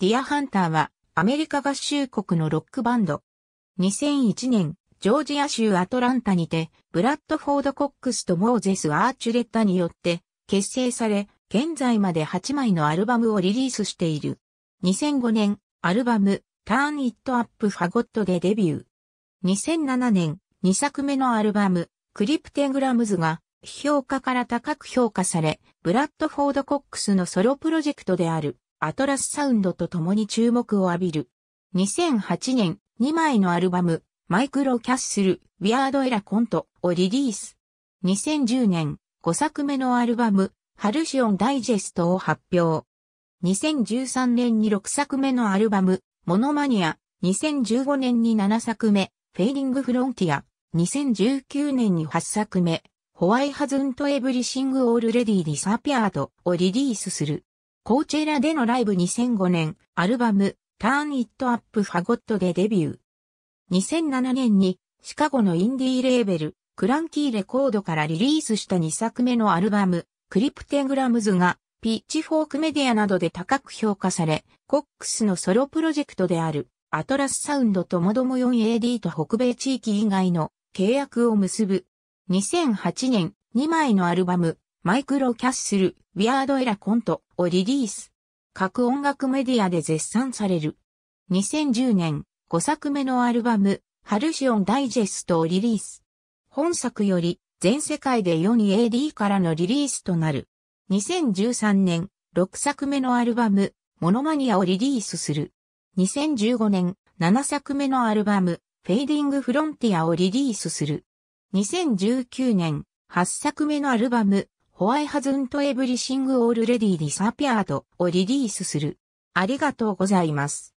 ディアハンターはアメリカ合衆国のロックバンド。2001年、ジョージア州アトランタにて、ブラッドフォード・コックスとモーゼス・アーチュレッタによって結成され、現在まで8枚のアルバムをリリースしている。2005年、アルバム、Turn It Up Fagot でデビュー。2007年、2作目のアルバム、クリプテグラムズが、評価から高く評価され、ブラッドフォード・コックスのソロプロジェクトである。アトラスサウンドと共に注目を浴びる。2008年、2枚のアルバム、マイクロキャッスル、ウィアードエラコントをリリース。2010年、5作目のアルバム、ハルシオンダイジェストを発表。2013年に6作目のアルバム、モノマニア。2015年に7作目、フェイディングフロンティア。2019年に8作目、ホワイハズントエブリシングオールレディディサピアードをリリースする。コーチェラでのライブ2005年、アルバム、Turn It Up Fagot でデビュー。2007年に、シカゴのインディーレーベル、クランキーレコードからリリースした2作目のアルバム、クリプテグラムズが、ピッチフォークメディアなどで高く評価され、コックスのソロプロジェクトである、アトラスサウンドともども 4AD と北米地域以外の契約を結ぶ。2008年、2枚のアルバム、マイクロキャッスル、ウィアードエラコント、をリリース。各音楽メディアで絶賛される。2010年、5作目のアルバム、ハルシオンダイジェストをリリース。本作より、全世界で 42AD からのリリースとなる。2013年、6作目のアルバム、モノマニアをリリースする。2015年、7作目のアルバム、フェイディングフロンティアをリリースする。2019年、8作目のアルバム、Why hasn't everything already disappeared をリリースする。ありがとうございます。